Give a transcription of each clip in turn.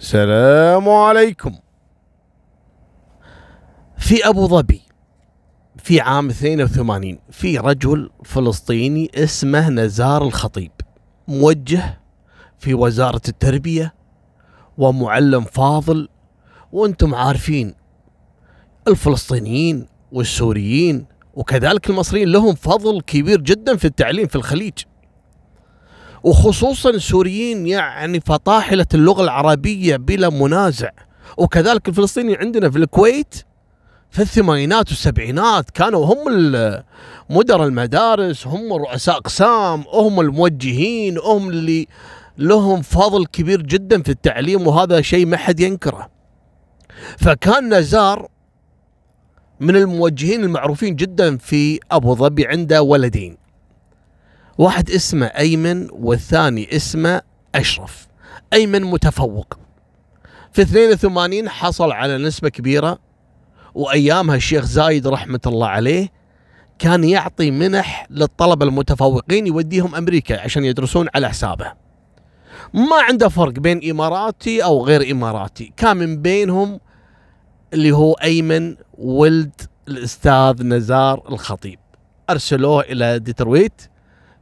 السلام عليكم في أبو ظبي في عام 82 في رجل فلسطيني اسمه نزار الخطيب موجه في وزارة التربية ومعلم فاضل وانتم عارفين الفلسطينيين والسوريين وكذلك المصريين لهم فضل كبير جدا في التعليم في الخليج وخصوصا سوريين يعني فطاحلة اللغة العربية بلا منازع وكذلك الفلسطيني عندنا في الكويت في الثمانينات والسبعينات كانوا هم مدراء المدارس هم رؤساء اقسام هم الموجهين هم اللي لهم فضل كبير جدا في التعليم وهذا شيء ما حد ينكره فكان نزار من الموجهين المعروفين جدا في ابو ظبي عنده ولدين واحد اسمه أيمن والثاني اسمه أشرف أيمن متفوق في 82 حصل على نسبة كبيرة وأيامها الشيخ زايد رحمة الله عليه كان يعطي منح للطلبة المتفوقين يوديهم أمريكا عشان يدرسون على حسابه ما عنده فرق بين إماراتي أو غير إماراتي كان من بينهم اللي هو أيمن ولد الأستاذ نزار الخطيب أرسلوه إلى ديترويت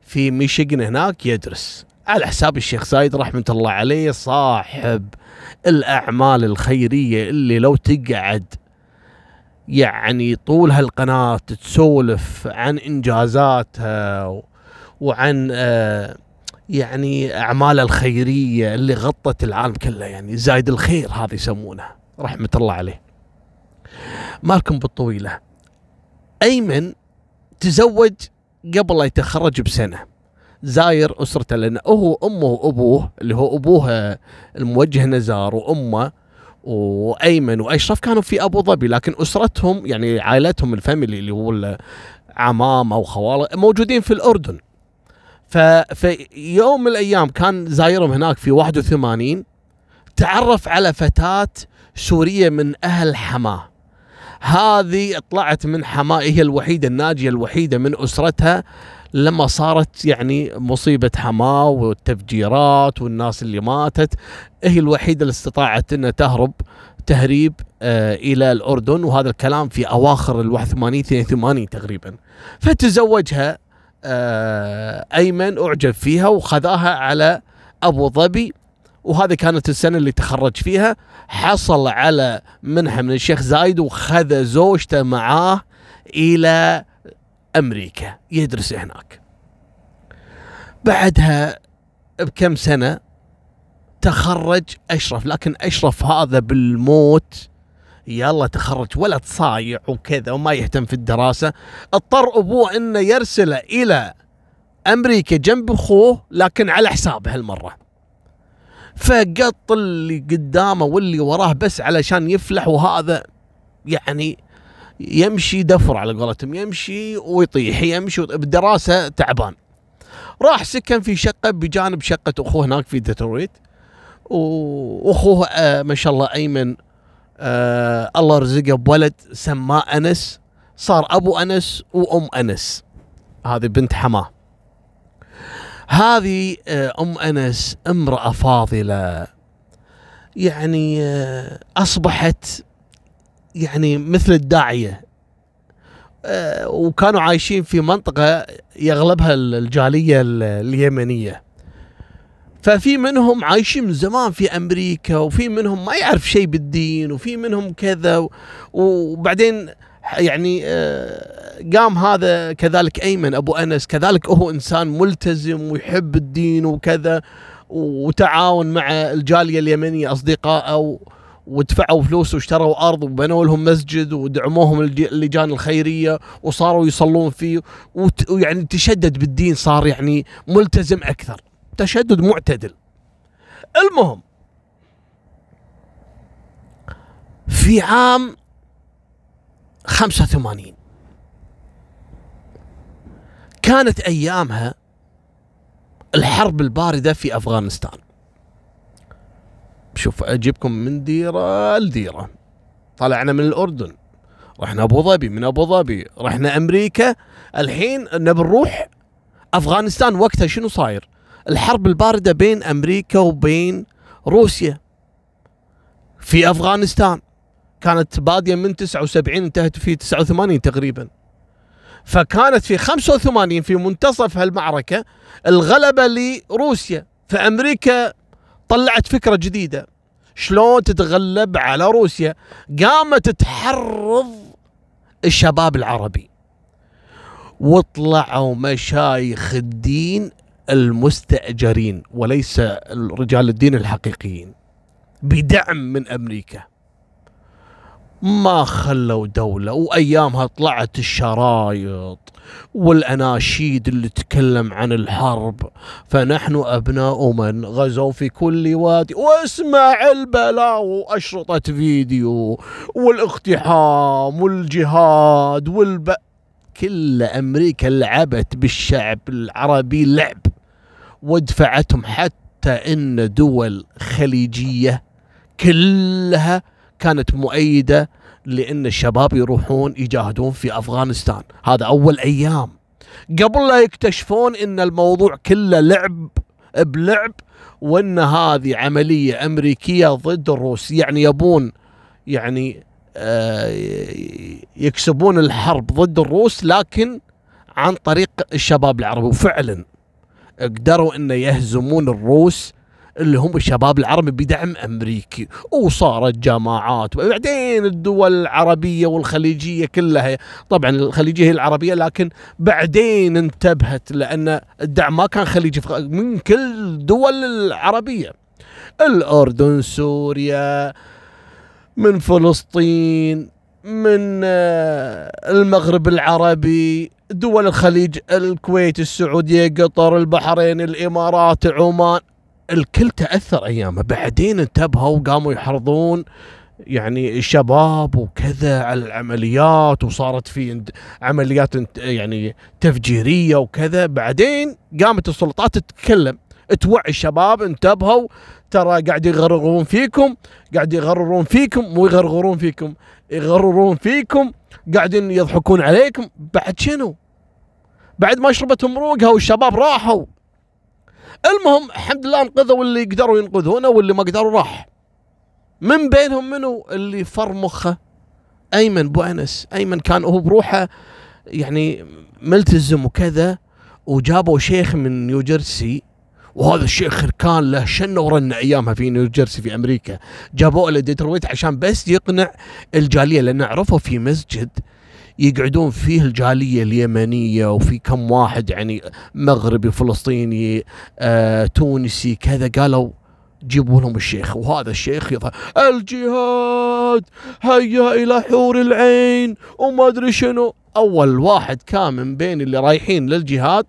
في ميشيغن هناك يدرس على حساب الشيخ زايد رحمة الله عليه صاحب الأعمال الخيرية اللي لو تقعد يعني طول هالقناة تسولف عن إنجازاتها وعن آه، يعني أعماله الخيرية اللي غطت العالم كله يعني زايد الخير هذا يسمونه رحمة الله عليه مالكم بالطويلة أيمن تزوج قبل لا يتخرج بسنه زاير اسرته لان هو امه وابوه اللي هو ابوه آه، الموجه نزار وامه وايمن واشرف كانوا في ابو ظبي لكن اسرتهم يعني عائلتهم الفاميلي اللي هو عمام او خواله موجودين في الاردن في يوم من الايام كان زايرهم هناك في 81 تعرف على فتاه سوريه من اهل حماه هذه طلعت من حماة هي الوحيدة الناجية الوحيدة من أسرتها لما صارت يعني مصيبة حماة والتفجيرات والناس اللي ماتت هي الوحيدة اللي استطاعت أنها تهرب تهريب آه إلى الأردن وهذا الكلام في أواخر ال 81 82 تقريبا فتزوجها آه أيمن أعجب فيها وخذاها على أبو ظبي وهذه كانت السنة اللي تخرج فيها حصل على منحة من الشيخ زايد وخذ زوجته معاه إلى أمريكا يدرس هناك بعدها بكم سنة تخرج أشرف لكن أشرف هذا بالموت يلا تخرج ولد صايع وكذا وما يهتم في الدراسة اضطر أبوه أنه يرسله إلى أمريكا جنب أخوه لكن على حسابه هالمرة فقط اللي قدامه واللي وراه بس علشان يفلح وهذا يعني يمشي دفر على قولتهم يمشي ويطيح يمشي بدراسه تعبان راح سكن في شقه بجانب شقه اخوه هناك في ديترويت واخوه آه ما شاء الله ايمن آه الله رزقه بولد سماه انس صار ابو انس وام انس هذه بنت حماه هذه آه، ام انس امراه فاضله يعني آه، اصبحت يعني مثل الداعيه آه، وكانوا عايشين في منطقه يغلبها الجاليه اليمنيه ففي منهم عايشين من زمان في امريكا وفي منهم ما يعرف شيء بالدين وفي منهم كذا وبعدين يعني آه، قام هذا كذلك ايمن ابو انس كذلك هو انسان ملتزم ويحب الدين وكذا وتعاون مع الجاليه اليمنيه اصدقائه ودفعوا فلوس واشتروا ارض وبنوا لهم مسجد ودعموهم اللجان الخيريه وصاروا يصلون فيه ويعني تشدد بالدين صار يعني ملتزم اكثر تشدد معتدل المهم في عام 85 كانت ايامها الحرب البارده في افغانستان شوف اجيبكم من ديره لديره طلعنا من الاردن رحنا ابو ظبي من ابو ظبي رحنا امريكا الحين نبي نروح افغانستان وقتها شنو صاير الحرب البارده بين امريكا وبين روسيا في افغانستان كانت باديه من 79 انتهت في 89 تقريبا فكانت في 85 في منتصف هالمعركه الغلبه لروسيا فامريكا طلعت فكره جديده شلون تتغلب على روسيا قامت تحرض الشباب العربي وطلعوا مشايخ الدين المستأجرين وليس رجال الدين الحقيقيين بدعم من أمريكا ما خلوا دولة وأيامها طلعت الشرايط والأناشيد اللي تتكلم عن الحرب فنحن أبناء من غزوا في كل وادي واسمع البلاء وأشرطة فيديو والاقتحام والجهاد والب كل أمريكا لعبت بالشعب العربي لعب ودفعتهم حتى إن دول خليجية كلها كانت مؤيده لان الشباب يروحون يجاهدون في افغانستان، هذا اول ايام. قبل لا يكتشفون ان الموضوع كله لعب بلعب وان هذه عمليه امريكيه ضد الروس، يعني يبون يعني آه، يكسبون الحرب ضد الروس لكن عن طريق الشباب العربي وفعلا قدروا ان يهزمون الروس اللي هم الشباب العربي بدعم امريكي وصارت جماعات وبعدين الدول العربيه والخليجيه كلها طبعا الخليجيه هي العربيه لكن بعدين انتبهت لان الدعم ما كان خليجي من كل الدول العربيه الاردن سوريا من فلسطين من آه، المغرب العربي دول الخليج الكويت السعوديه قطر البحرين الامارات عمان الكل تاثر ايامه بعدين انتبهوا وقاموا يحرضون يعني الشباب وكذا على العمليات وصارت في عمليات يعني تفجيريه وكذا بعدين قامت السلطات تتكلم توعي الشباب انتبهوا ترى قاعد يغرغرون فيكم قاعد يغررون فيكم مو يغرغرون فيكم يغررون فيكم قاعدين يضحكون عليكم بعد شنو بعد ما شربت مروقها والشباب راحوا المهم الحمد لله انقذوا اللي قدروا ينقذونه واللي ما قدروا راح من بينهم منو اللي فر مخه ايمن بو انس ايمن كان هو بروحه يعني ملتزم وكذا وجابوا شيخ من نيوجيرسي وهذا الشيخ كان له شنه ورنه ايامها في نيوجيرسي في امريكا جابوه لديترويت عشان بس يقنع الجاليه لان عرفوا في مسجد يقعدون فيه الجاليه اليمنيه وفي كم واحد يعني مغربي فلسطيني آه تونسي كذا قالوا جيبوا لهم الشيخ وهذا الشيخ يظهر الجهاد هيا الى حور العين وما ادري شنو اول واحد كان من بين اللي رايحين للجهاد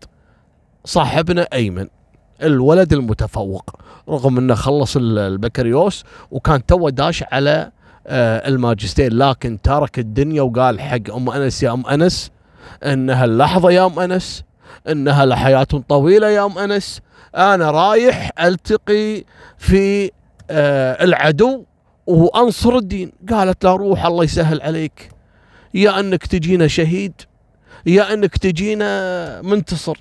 صاحبنا ايمن الولد المتفوق رغم انه خلص البكريوس وكان تو داش على آه، الماجستير لكن ترك الدنيا وقال حق ام انس يا ام انس انها اللحظه يا ام انس انها لحياه طويله يا ام انس انا رايح التقي في آه، العدو وانصر الدين قالت لا روح الله يسهل عليك يا انك تجينا شهيد يا انك تجينا منتصر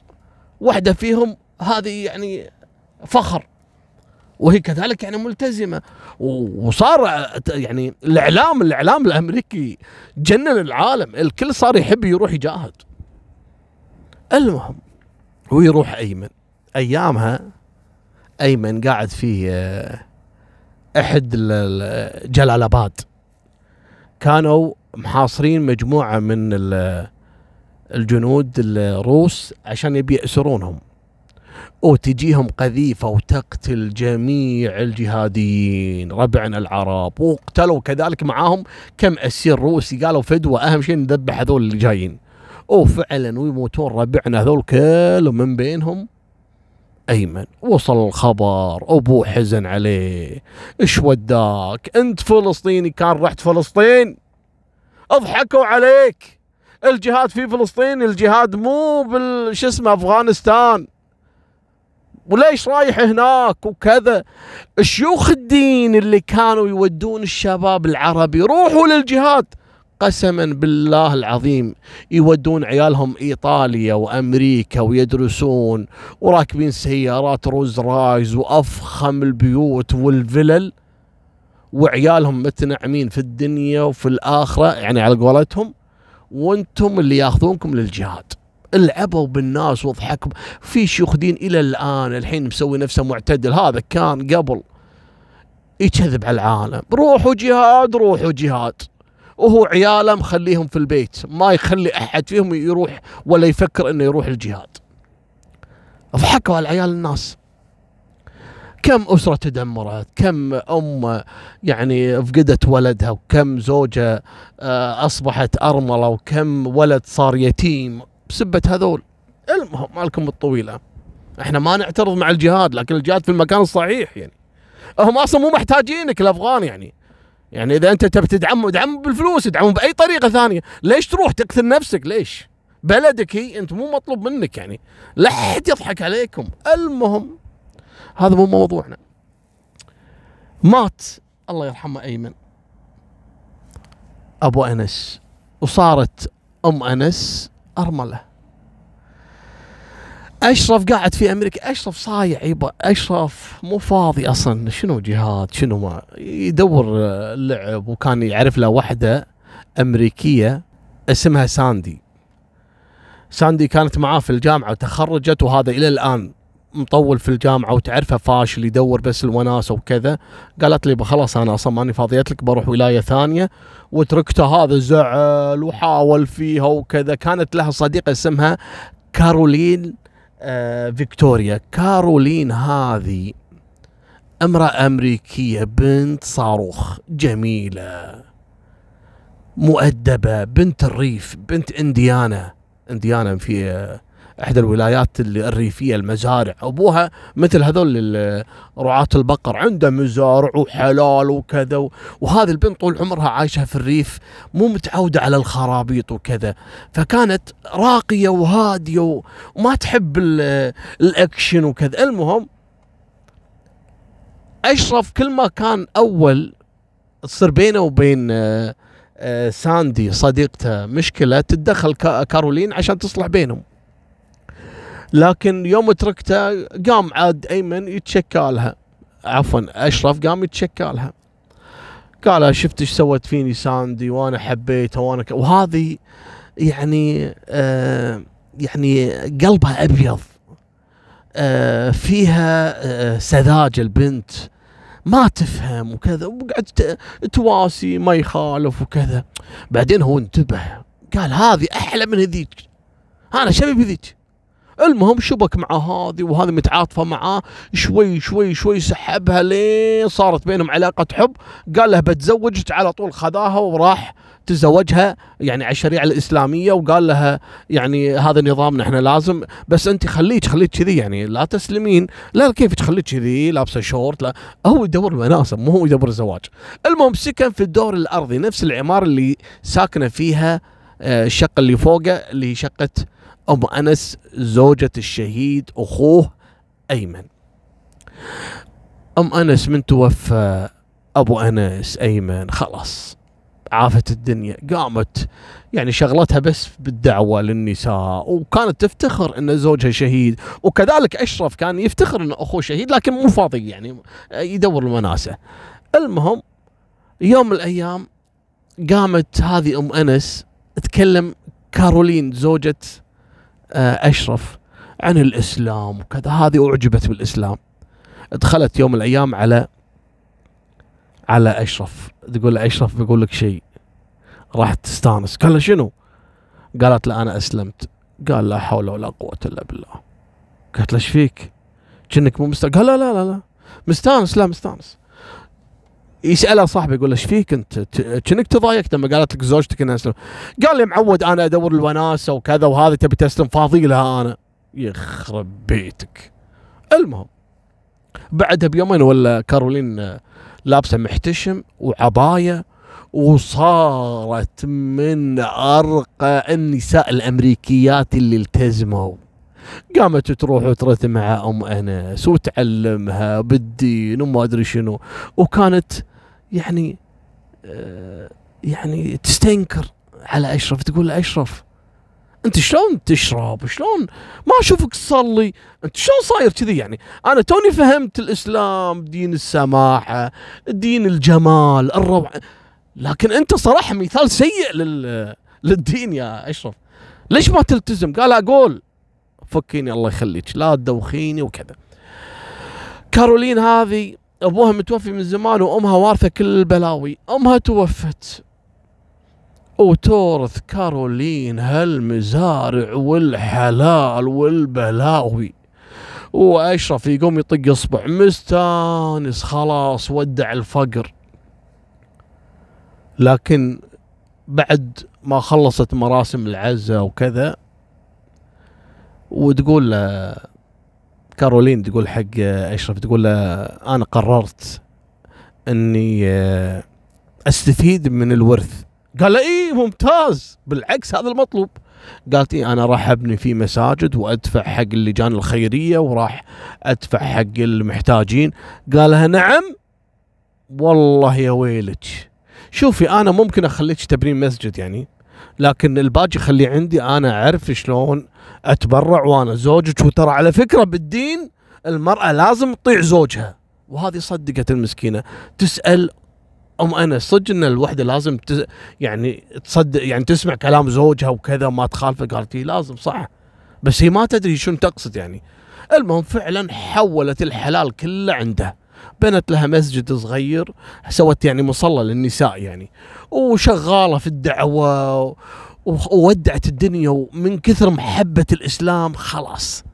واحده فيهم هذه يعني فخر وهي كذلك يعني ملتزمه وصار يعني الاعلام الاعلام الامريكي جنن العالم الكل صار يحب يروح يجاهد المهم ويروح ايمن ايامها ايمن قاعد في آه، احد جلال اباد كانوا محاصرين مجموعه من الجنود الروس عشان يبي يأسرونهم وتجيهم قذيفة وتقتل جميع الجهاديين ربعنا العرب وقتلوا كذلك معاهم كم أسير روسي قالوا فدوة أهم شيء نذبح هذول اللي جايين وفعلا ويموتون ربعنا هذول كلهم من بينهم ايمن وصل الخبر ابوه حزن عليه ايش وداك انت فلسطيني كان رحت فلسطين اضحكوا عليك الجهاد في فلسطين الجهاد مو بال شو اسمه افغانستان وليش رايح هناك وكذا شيوخ الدين اللي كانوا يودون الشباب العربي روحوا للجهاد قسما بالله العظيم يودون عيالهم ايطاليا وامريكا ويدرسون وراكبين سيارات روز رايز وافخم البيوت والفلل وعيالهم متنعمين في الدنيا وفي الاخره يعني على قولتهم وانتم اللي ياخذونكم للجهاد لعبوا بالناس وضحكوا في شيوخ دين الى الان الحين مسوي نفسه معتدل هذا كان قبل يكذب على العالم روحوا جهاد روحوا جهاد وهو عياله مخليهم في البيت ما يخلي احد فيهم يروح ولا يفكر انه يروح الجهاد ضحكوا على عيال الناس كم أسرة تدمرت كم أم يعني فقدت ولدها وكم زوجة آه، أصبحت أرملة وكم ولد صار يتيم بسبه هذول المهم مالكم الطويله احنا ما نعترض مع الجهاد لكن الجهاد في المكان الصحيح يعني هم اصلا مو محتاجينك الافغان يعني يعني اذا انت تبي تدعم ادعم بالفلوس ادعمهم باي طريقه ثانيه ليش تروح تقتل نفسك ليش بلدك هي انت مو مطلوب منك يعني لا حد يضحك عليكم المهم هذا مو موضوعنا مات الله يرحمه ايمن ابو انس وصارت ام انس ارمله اشرف قاعد في امريكا اشرف صايع يبا اشرف مو فاضي اصلا شنو جهاد شنو ما يدور اللعب آه، وكان يعرف له واحده امريكيه اسمها ساندي ساندي كانت معاه في الجامعه وتخرجت وهذا الى الان مطول في الجامعه وتعرفه فاشل يدور بس الوناسه وكذا قالت لي خلاص انا اصلا ماني فاضيت لك بروح ولايه ثانيه وتركته هذا زعل وحاول فيها وكذا كانت لها صديقه اسمها كارولين آه فيكتوريا كارولين هذه امراه امريكيه بنت صاروخ جميله مؤدبه بنت الريف بنت انديانا انديانا في احدى الولايات الريفيه المزارع ابوها مثل هذول رعاة البقر عنده مزارع وحلال وكذا وهذه البنت طول عمرها عايشه في الريف مو متعوده على الخرابيط وكذا فكانت راقيه وهاديه وما تحب الاكشن وكذا المهم اشرف كل ما كان اول تصير بينه وبين آه، آه، ساندي صديقته مشكله تتدخل كارولين عشان تصلح بينهم لكن يوم تركته قام عاد ايمن يتشكالها عفوا اشرف قام يتشكالها قال شفت ايش سوت فيني ساندي وانا حبيتها وانا ك... وهذه يعني آه يعني قلبها ابيض آه فيها آه سذاجه البنت ما تفهم وكذا وقعد تواسي ما يخالف وكذا بعدين هو انتبه قال هذه احلى من هذيك انا شبي بذيك المهم شبك مع هذه وهذه متعاطفه معاه شوي شوي شوي سحبها لين صارت بينهم علاقه حب قال له بتزوجك على طول خذاها وراح تزوجها يعني على الشريعه الاسلاميه وقال لها يعني هذا نظامنا احنا لازم بس انت خليك خليك كذي يعني لا تسلمين لا كيف خليك كذي لابسه شورت لا هو يدور المناسب مو هو يدور الزواج المهم سكن في الدور الارضي نفس العماره اللي ساكنه فيها آه، الشقه اللي فوقه اللي هي شقه أم أنس زوجة الشهيد أخوه أيمن أم أنس من توفى أبو أنس أيمن خلاص عافت الدنيا قامت يعني شغلتها بس بالدعوة للنساء وكانت تفتخر أن زوجها شهيد وكذلك أشرف كان يفتخر أن أخوه شهيد لكن مو فاضي يعني يدور المناسة المهم يوم من الأيام قامت هذه أم أنس تكلم كارولين زوجة آه، اشرف عن الاسلام وكذا هذه اعجبت بالاسلام دخلت يوم من الايام على على اشرف تقول له اشرف بيقول لك شيء راح تستانس قال له شنو؟ قالت له انا اسلمت قال لا حول ولا قوه الا بالله قالت له ايش فيك؟ كأنك مو مستانس قال لا لا لا لا مستانس لا مستانس يساله صاحبه يقول له ايش فيك انت؟ كأنك تضايقت لما قالت لك زوجتك انها اسلم. قال لي معود انا ادور الوناسه وكذا وهذا تبي تسلم فاضي لها انا. يخرب بيتك. المهم بعدها بيومين ولا كارولين آه، لابسه محتشم وعبايه وصارت من ارقى النساء الامريكيات اللي التزموا قامت تروح وترث مع ام انس وتعلمها بالدين وما ادري شنو وكانت يعني آه، يعني تستنكر على اشرف تقول اشرف انت شلون تشرب شلون ما اشوفك تصلي انت شلون صاير كذي يعني انا توني فهمت الاسلام دين السماحه دين الجمال الروعه لكن انت صراحه مثال سيء لل... للدين يا اشرف ليش ما تلتزم قال اقول فكيني الله يخليك لا تدوخيني وكذا كارولين هذه ابوها متوفي من زمان وامها وارثه كل البلاوي امها توفت وتورث كارولين هالمزارع والحلال والبلاوي واشرف يقوم يطق اصبع مستانس خلاص ودع الفقر لكن بعد ما خلصت مراسم العزة وكذا وتقول له كارولين تقول حق اشرف تقول له انا قررت اني آه، استفيد من الورث قال له ايه ممتاز بالعكس هذا المطلوب قالت إيه انا راح ابني في مساجد وادفع حق اللجان الخيريه وراح ادفع حق المحتاجين قالها نعم والله يا ويلك شوفي انا ممكن اخليك تبنين مسجد يعني لكن الباجي خلي عندي انا اعرف شلون اتبرع وانا زوجك وترى على فكره بالدين المراه لازم تطيع زوجها وهذه صدقت المسكينه تسال ام انا صدق ان الوحده لازم يعني تصدق يعني تسمع كلام زوجها وكذا ما تخالفه قالت هي لازم صح بس هي ما تدري شنو تقصد يعني المهم فعلا حولت الحلال كله عنده بنت لها مسجد صغير سوت يعني مصلى للنساء يعني وشغاله في الدعوه وودعت الدنيا ومن كثر محبه الاسلام خلاص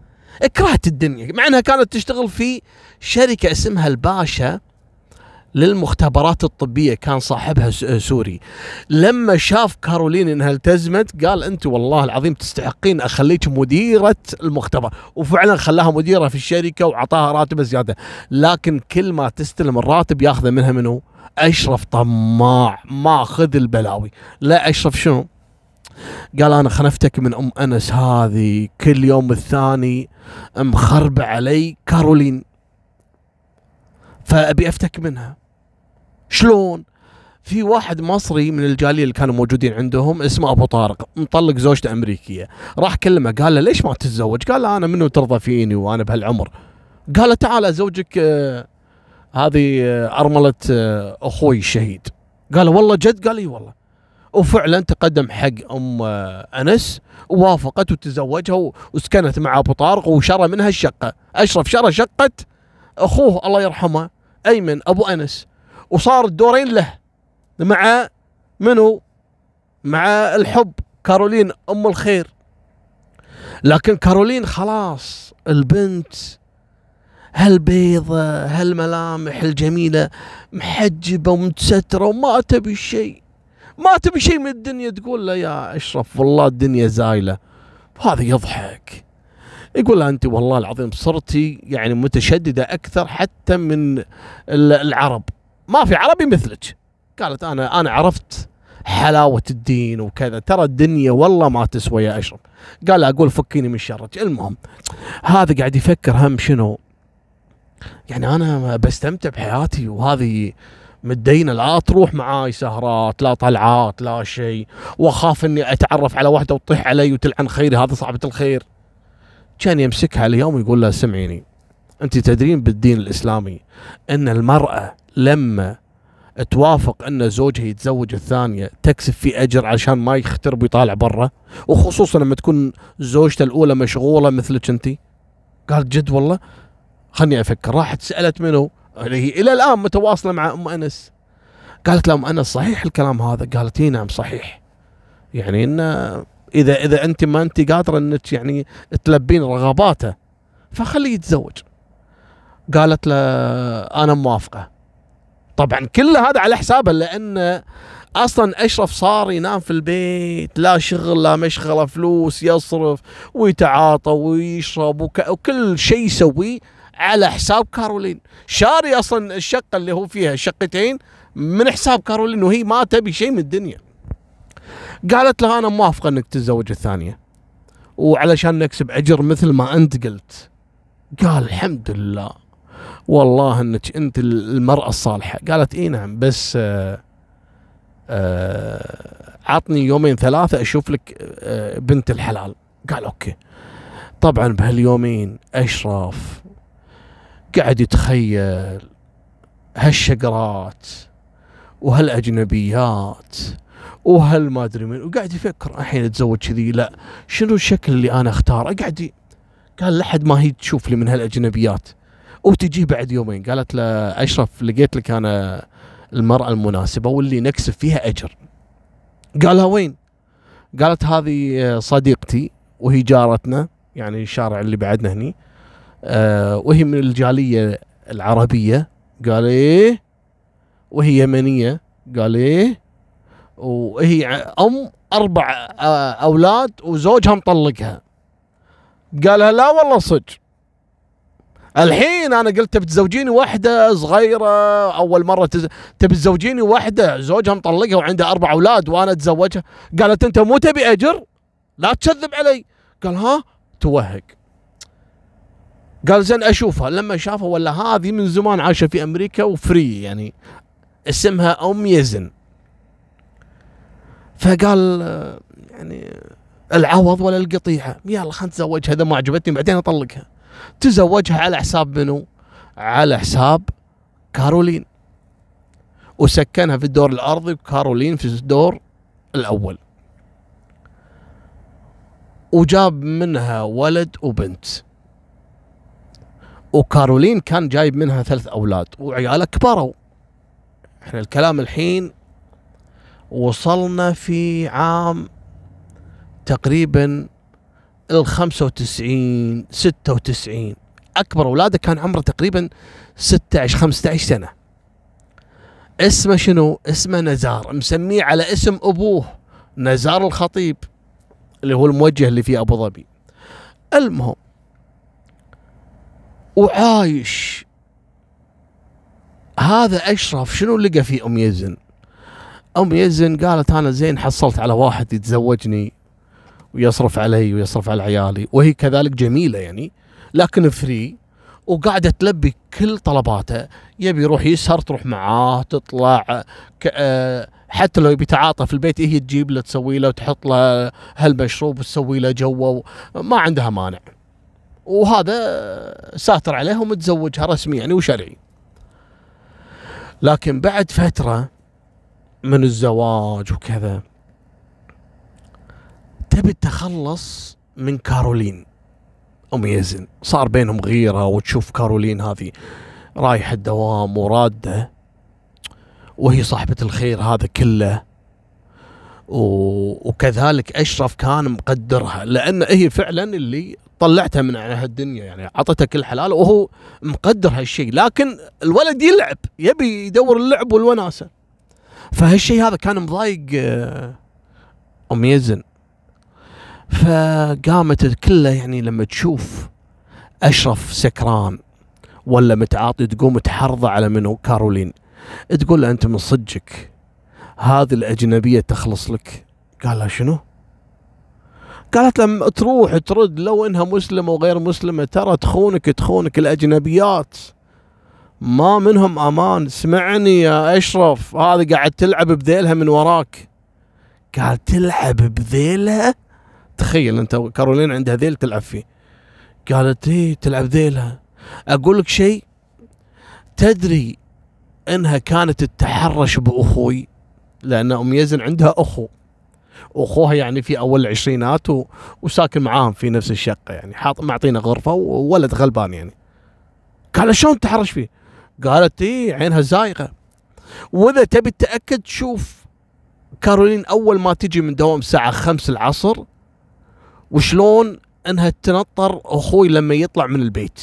كرهت الدنيا مع انها كانت تشتغل في شركه اسمها الباشا للمختبرات الطبيه كان صاحبها سوري لما شاف كارولين انها التزمت قال انت والله العظيم تستحقين اخليك مديره المختبر وفعلا خلاها مديره في الشركه وعطاها راتب زياده لكن كل ما تستلم الراتب ياخذه منها منه اشرف طماع ماخذ البلاوي لا اشرف شنو قال انا خنفتك من ام انس هذه كل يوم الثاني مخربه علي كارولين فابي افتك منها شلون؟ في واحد مصري من الجاليه اللي كانوا موجودين عندهم اسمه ابو طارق مطلق زوجته امريكيه راح كلمه قال له ليش ما تتزوج قال له انا منو ترضى فيني وانا بهالعمر قال له تعال ازوجك آه هذه آه ارمله آه اخوي الشهيد قال والله جد قال اي والله وفعلا تقدم حق ام آه، انس ووافقت وتزوجها وسكنت مع ابو طارق وشرى منها الشقه اشرف شرى شقه اخوه الله يرحمه ايمن ابو انس وصار الدورين له مع منو مع الحب كارولين ام الخير لكن كارولين خلاص البنت هالبيضة هالملامح الجميلة محجبة ومتسترة وما تبي شيء ما تبي شيء من الدنيا تقول له يا اشرف والله الدنيا زايلة هذا يضحك يقول له انت والله العظيم صرتي يعني متشددة اكثر حتى من العرب ما في عربي مثلك قالت انا انا عرفت حلاوه الدين وكذا ترى الدنيا والله ما تسوى يا اشرف قال اقول فكيني من شرك المهم هذا قاعد يفكر هم شنو يعني انا بستمتع بحياتي وهذه متدينه لا تروح معاي سهرات لا طلعات لا شيء واخاف اني اتعرف على واحده وتطيح علي وتلعن خيري هذا صعبه الخير كان يمسكها اليوم ويقول لها سمعيني انت تدرين بالدين الاسلامي ان المراه لما توافق ان زوجها يتزوج الثانيه تكسب في اجر عشان ما يخترب ويطالع برا وخصوصا لما تكون زوجته الاولى مشغوله مثلك انت قالت جد والله خلني افكر راحت سالت منو اللي هي الى الان متواصله مع ام انس قالت لها ام انس صحيح الكلام هذا قالت اي نعم صحيح يعني ان اذا اذا انت ما انت قادره انك يعني تلبين رغباته فخليه يتزوج قالت له انا موافقه طبعا كل هذا على حسابه لان اصلا اشرف صار ينام في البيت لا شغل لا مشغله فلوس يصرف ويتعاطى ويشرب وك... وكل شيء يسويه على حساب كارولين شاري اصلا الشقه اللي هو فيها شقتين من حساب كارولين وهي ما تبي شيء من الدنيا قالت له انا موافقه انك تتزوج الثانيه وعلشان نكسب اجر مثل ما انت قلت قال الحمد لله والله انك انت المراه الصالحه قالت اي نعم بس آآ آه، آآ آه، عطني يومين ثلاثه اشوف لك آه، بنت الحلال قال اوكي طبعا بهاليومين اشرف قاعد يتخيل هالشقرات وهالاجنبيات وهل ما ادري من وقاعد يفكر الحين اتزوج كذي لا شنو الشكل اللي انا اختاره قاعد قال لحد ما هي تشوف لي من هالاجنبيات وتجي بعد يومين قالت له اشرف لقيت لك انا المراه المناسبه واللي نكسب فيها اجر قالها وين قالت هذه آه، صديقتي وهي جارتنا يعني الشارع اللي بعدنا هني أه وهي من الجاليه العربيه قال ايه وهي يمنيه قال ايه وهي ام اربع آه، اولاد وزوجها مطلقها قالها لا والله صدق الحين انا قلت تبي تزوجيني واحده صغيره اول مره تز... تبي تزوجيني واحده زوجها مطلقها وعنده اربع اولاد وانا اتزوجها قالت انت مو تبي اجر لا تكذب علي قال ها توهق قال زين اشوفها لما شافها ولا هذه من زمان عايشه في امريكا وفري يعني اسمها ام يزن فقال يعني العوض ولا القطيعه يلا خلنا نتزوجها اذا ما عجبتني بعدين اطلقها تزوجها على حساب منو؟ على حساب كارولين وسكنها في الدور الارضي وكارولين في الدور الاول وجاب منها ولد وبنت وكارولين كان جايب منها ثلاث اولاد وعياله كبروا احنا الكلام الحين وصلنا في عام تقريبا ال 95 96 اكبر اولاده كان عمره تقريبا 16 15 سنه اسمه شنو؟ اسمه نزار مسميه على اسم ابوه نزار الخطيب اللي هو الموجه اللي في ابو ظبي المهم وعايش هذا اشرف شنو لقى في ام يزن؟ ام يزن قالت انا زين حصلت على واحد يتزوجني ويصرف علي ويصرف على عيالي وهي كذلك جميله يعني لكن فري وقاعده تلبي كل طلباته يبي يروح يسهر تروح معاه تطلع آه، حتى لو بيتعاطى في البيت هي إيه تجيب له تسوي له وتحط له هالمشروب وتسوي له جوه ما عندها مانع وهذا ساتر عليه ومتزوجها رسمي يعني وشرعي لكن بعد فتره من الزواج وكذا تبي تخلص من كارولين ام يزن صار بينهم غيره وتشوف كارولين هذه رايح الدوام ورادة وهي صاحبة الخير هذا كله و... وكذلك أشرف كان مقدرها لأن هي فعلا اللي طلعتها من على هالدنيا يعني عطتها كل حلال وهو مقدر هالشيء لكن الولد يلعب يبي يدور اللعب والوناسة فهالشيء هذا كان مضايق أم يزن فقامت كله يعني لما تشوف اشرف سكران ولا متعاطي تقوم تحرضه على منو كارولين تقول له انت من صدقك هذه الاجنبيه تخلص لك قال لها شنو؟ قالت لما تروح ترد لو انها مسلمه وغير مسلمه ترى تخونك تخونك الاجنبيات ما منهم امان سمعني يا اشرف هذه قاعد تلعب بذيلها من وراك قال تلعب بذيلها تخيل انت كارولين عندها ذيل تلعب فيه قالت ايه تلعب ذيلها اقول لك شيء تدري انها كانت تتحرش باخوي لان ام يزن عندها اخو اخوها يعني في اول العشرينات و... وساكن معاهم في نفس الشقه يعني حاط معطينا غرفه وولد غلبان يعني قال شلون تحرش فيه؟ قالت اي عينها زايغه واذا تبي تتاكد شوف كارولين اول ما تجي من دوام الساعه 5 العصر وشلون انها تنطر اخوي لما يطلع من البيت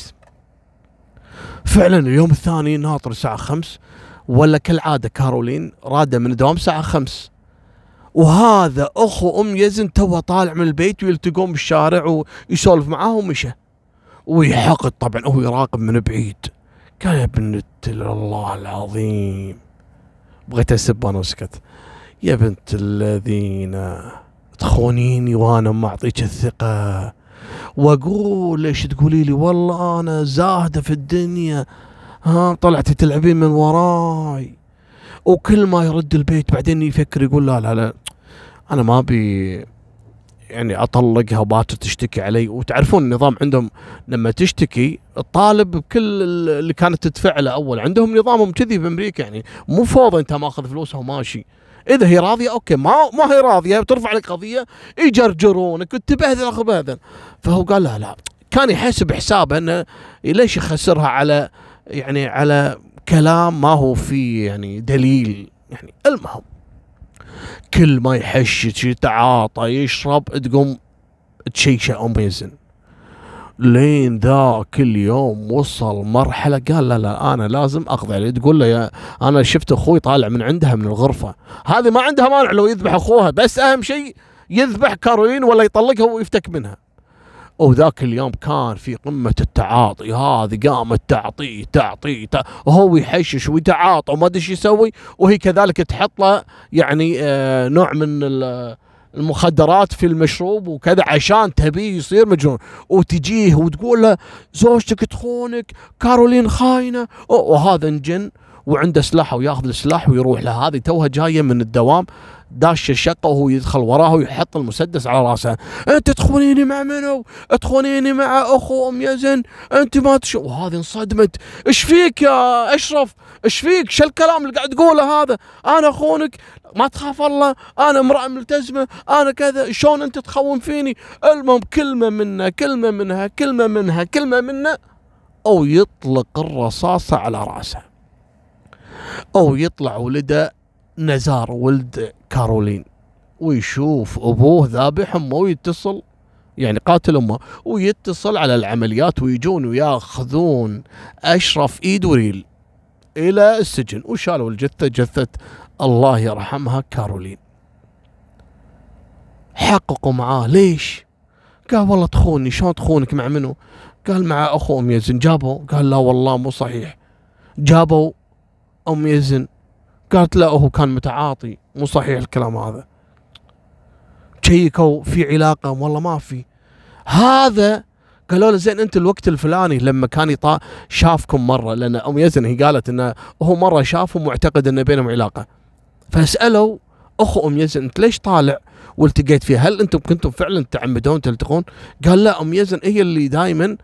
فعلا اليوم الثاني ناطر الساعة خمس ولا كالعادة كارولين رادة من دوام الساعة خمس وهذا أخو أم يزن توه طالع من البيت ويلتقون بالشارع ويسولف معاه ومشى ويحقد طبعا هو يراقب من بعيد قال يا بنت الله العظيم بغيت أسب أنا وسكت يا بنت الذين تخونيني وانا اعطيك الثقه واقول ايش تقولي لي والله انا زاهده في الدنيا ها طلعتي تلعبين من وراي وكل ما يرد البيت بعدين يفكر يقول لا لا لا انا ما ابي يعني اطلقها باكر تشتكي علي وتعرفون النظام عندهم لما تشتكي الطالب بكل اللي كانت تدفع له اول عندهم نظامهم كذي بامريكا يعني مو فوضى انت ماخذ فلوسها وماشي اذا هي راضيه اوكي ما ما هي راضيه بترفع لك قضيه يجرجرونك وتبهذل اخو بهذل فهو قال لا لا كان يحسب حسابه انه ليش يخسرها على يعني على كلام ما هو فيه يعني دليل يعني المهم كل ما يحش يتعاطى يشرب تقوم تشيشه ام يزن لين ذاك اليوم وصل مرحله قال لا لا انا لازم اقضي عليه تقول له يا انا شفت اخوي طالع من عندها من الغرفه هذه ما عندها مانع لو يذبح اخوها بس اهم شيء يذبح كارولين ولا يطلقها ويفتك منها وذاك اليوم كان في قمة التعاطي هذه قامت تعطيه تعطيه وهو يحشش ويتعاطى وما ادري ايش يسوي وهي كذلك تحط له يعني آه، نوع من المخدرات في المشروب وكذا عشان تبيه يصير مجنون وتجيه وتقول له زوجتك تخونك كارولين خاينه وهذا انجن وعنده سلاحه وياخذ السلاح ويروح له هذه توها جايه من الدوام داش الشقه وهو يدخل وراه ويحط المسدس على راسه انت تخونيني مع منو تخونيني مع اخو ام يزن انت ما تشوف وهذه انصدمت ايش فيك يا اشرف ايش فيك شو الكلام اللي قاعد تقوله هذا انا اخونك ما تخاف الله انا امراه ملتزمه انا كذا شلون انت تخون فيني المهم كلمه منها كلمه منها كلمه منها كلمه منها او يطلق الرصاصه على راسه او يطلع ولده نزار ولد كارولين ويشوف ابوه ذابح امه ويتصل يعني قاتل امه ويتصل على العمليات ويجون وياخذون اشرف ايد وريل الى السجن وشالوا الجثه جثه الله يرحمها كارولين حققوا معاه ليش؟ قال والله تخوني شلون تخونك مع منو؟ قال مع اخو ام يزن جابوا قال لا والله مو صحيح جابوا ام يزن قالت لا هو كان متعاطي مو صحيح الكلام هذا شيكوا في علاقه والله ما في هذا قالوا له زين انت الوقت الفلاني لما كان يطا شافكم مره لان ام يزن هي قالت انه هو مره شافهم معتقد انه بينهم علاقه فسالوا اخو ام يزن انت ليش طالع والتقيت فيها هل انتم كنتم فعلا تعمدون تلتقون قال لا ام يزن هي اللي دائما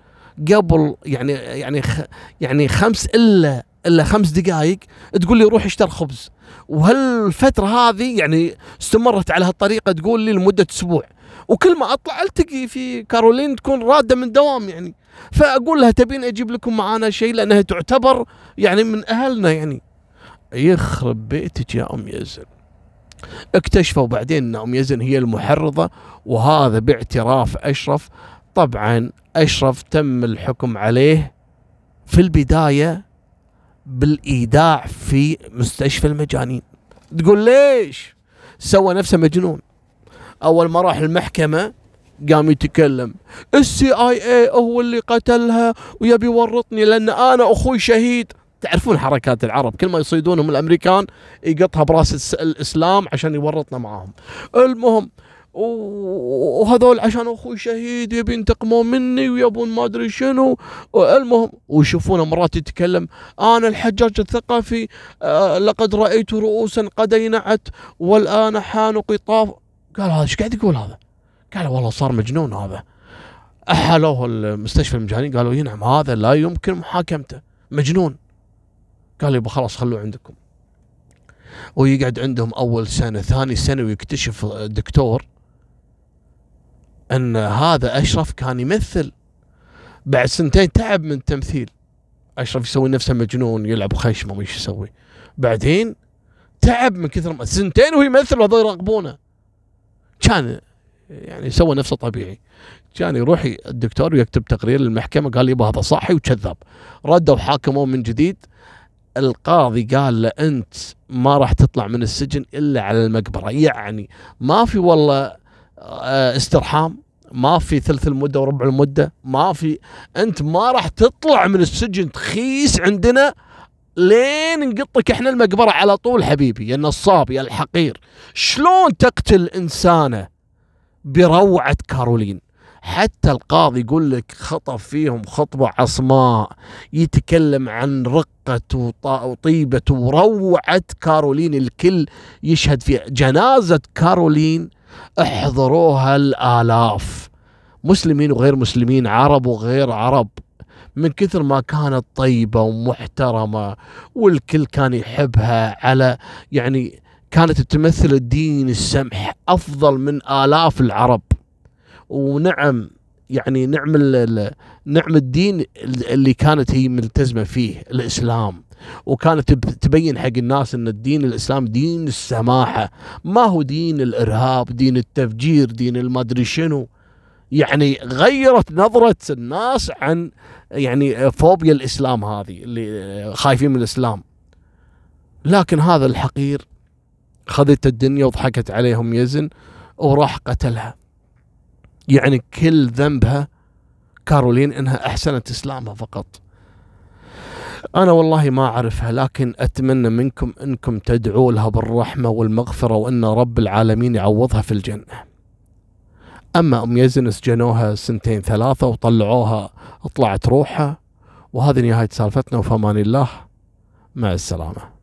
قبل يعني يعني خ يعني خمس الا الا خمس دقائق تقول لي روح اشتر خبز وهالفترة هذه يعني استمرت على هالطريقة تقول لي لمدة أسبوع وكل ما أطلع ألتقي في كارولين تكون رادة من دوام يعني فأقول لها تبين أجيب لكم معانا شيء لأنها تعتبر يعني من أهلنا يعني يخرب بيتك يا أم يزن اكتشفوا بعدين أن أم يزن هي المحرضة وهذا باعتراف أشرف طبعا أشرف تم الحكم عليه في البداية بالايداع في مستشفى المجانين تقول ليش سوى نفسه مجنون اول ما راح المحكمه قام يتكلم السي اي اي هو اللي قتلها ويبي يورطني لان انا اخوي شهيد تعرفون حركات العرب كل ما يصيدونهم الامريكان يقطها براس الاسلام عشان يورطنا معاهم المهم وهذول عشان اخوي شهيد يبي ينتقمون مني ويبون ما ادري شنو المهم ويشوفونه مرات يتكلم انا الحجاج الثقفي آه، لقد رايت رؤوسا قد اينعت والان حان قطاف قال هذا ايش قاعد يقول هذا؟ قال والله صار مجنون هذا احالوه المستشفى المجانين قالوا ينعم هذا لا يمكن محاكمته مجنون قال يبا خلاص خلوه عندكم ويقعد عندهم اول سنه ثاني سنه ويكتشف الدكتور ان هذا اشرف كان يمثل بعد سنتين تعب من التمثيل اشرف يسوي نفسه مجنون يلعب خشمه وش يسوي بعدين تعب من كثر ما سنتين وهو يمثل وهذول يراقبونه كان يعني سوى نفسه طبيعي كان يروح الدكتور ويكتب تقرير للمحكمه قال يبا هذا صحي وكذاب ردوا حاكموه من جديد القاضي قال له انت ما راح تطلع من السجن الا على المقبره يعني ما في والله آه، استرحام ما في ثلث المده وربع المده ما في انت ما راح تطلع من السجن تخيس عندنا لين نقطك احنا المقبره على طول حبيبي يا نصاب يا الحقير شلون تقتل انسانه بروعه كارولين حتى القاضي يقول لك خطف فيهم خطبة عصماء يتكلم عن رقة وطيبة وروعة كارولين الكل يشهد فيها جنازة كارولين احضروها الآلاف مسلمين وغير مسلمين عرب وغير عرب من كثر ما كانت طيبة ومحترمة والكل كان يحبها على يعني كانت تمثل الدين السمح أفضل من آلاف العرب ونعم يعني نعم نعم الدين اللي كانت هي ملتزمة فيه الإسلام وكانت تبين حق الناس ان الدين الاسلام دين السماحه ما هو دين الارهاب دين التفجير دين المدري شنو يعني غيرت نظرة الناس عن يعني فوبيا الإسلام هذه اللي خايفين من الإسلام لكن هذا الحقير خذت الدنيا وضحكت عليهم يزن وراح قتلها يعني كل ذنبها كارولين انها احسنت اسلامها فقط أنا والله ما أعرفها لكن أتمنى منكم أنكم تدعوا لها بالرحمة والمغفرة وأن رب العالمين يعوضها في الجنة أما أم يزن سجنوها سنتين ثلاثة وطلعوها طلعت روحها وهذه نهاية سالفتنا وفمان الله مع السلامه